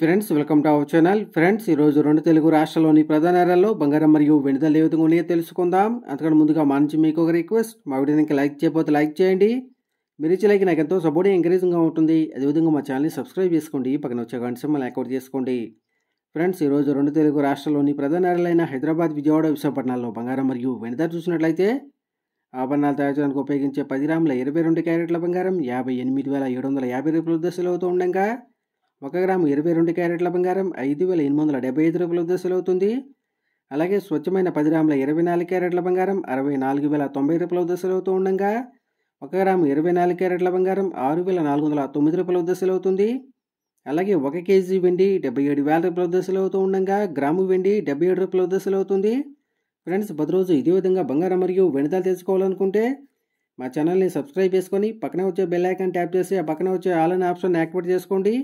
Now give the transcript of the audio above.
friends welcome to our channel friends ఈరోజు రెండు తెలుగు రాష్ట్రాల్లోని ప్రధాన నేరాల్లో బంగారం మరియు వెనుదల ఏ విధంగా ఉన్నాయో తెలుసుకుందాం అంతకంటే ముందుగా మా నుంచి మీకు ఒక రిక్వెస్ట్ మా ఇంకా లైక్ చేయబోతే లైక్ చేయండి మీరు ఇచ్చే లైక్ నాకు ఎంతో సపోర్ట్ ఎంకరేజింగ్గా ఉంటుంది అదేవిధంగా మా ఛానల్ని సబ్స్క్రైబ్ చేసుకోండి పక్కన వచ్చే గంట సింబల్ యాక్టివేట్ చేసుకోండి ఫ్రెండ్స్ ఈరోజు రెండు తెలుగు రాష్ట్రాల్లోని ప్రధాన నేరాలైన హైదరాబాద్ విజయవాడ విశాఖపట్నాల్లో బంగారం మరియు వెనుద చూసినట్లయితే ఆభరణాలు తయారు చేయడానికి ఉపయోగించే పది గ్రాముల ఇరవై రెండు క్యారెట్ల బంగారం యాభై ఎనిమిది వేల ఏడు వందల యాభై రూపాయలు దశలు అవుతూ ఉండగా ఒక గ్రాము ఇరవై రెండు క్యారెట్ల బంగారం ఐదు వేల ఎనిమిది వందల డెబ్బై ఐదు దశలు అవుతుంది అలాగే స్వచ్ఛమైన పది గ్రాముల ఇరవై నాలుగు క్యారెట్ల బంగారం అరవై నాలుగు వేల తొంభై రూపాయలకు అవుతూ ఉండగా ఒక గ్రాము ఇరవై నాలుగు క్యారెట్ల బంగారం ఆరు వేల నాలుగు వందల తొమ్మిది దశలు అవుతుంది అలాగే ఒక కేజీ వెండి డెబ్బై ఏడు వేల రూపాయల దశలు అవుతూ ఉండగా గ్రాము వెండి డెబ్బై ఏడు రూపాయల దశలు అవుతుంది ఫ్రెండ్స్ పది రోజు ఇదే విధంగా బంగారం మరియు వెనుతాలు తెలుసుకోవాలనుకుంటే మా ఛానల్ని సబ్స్క్రైబ్ చేసుకొని పక్కన వచ్చే బెల్ ఐకాన్ ట్యాప్ చేసి ఆ పక్కన వచ్చే ఆల్ అనే ఆప్షన్ యాక్టివేట్ చేసుకోండి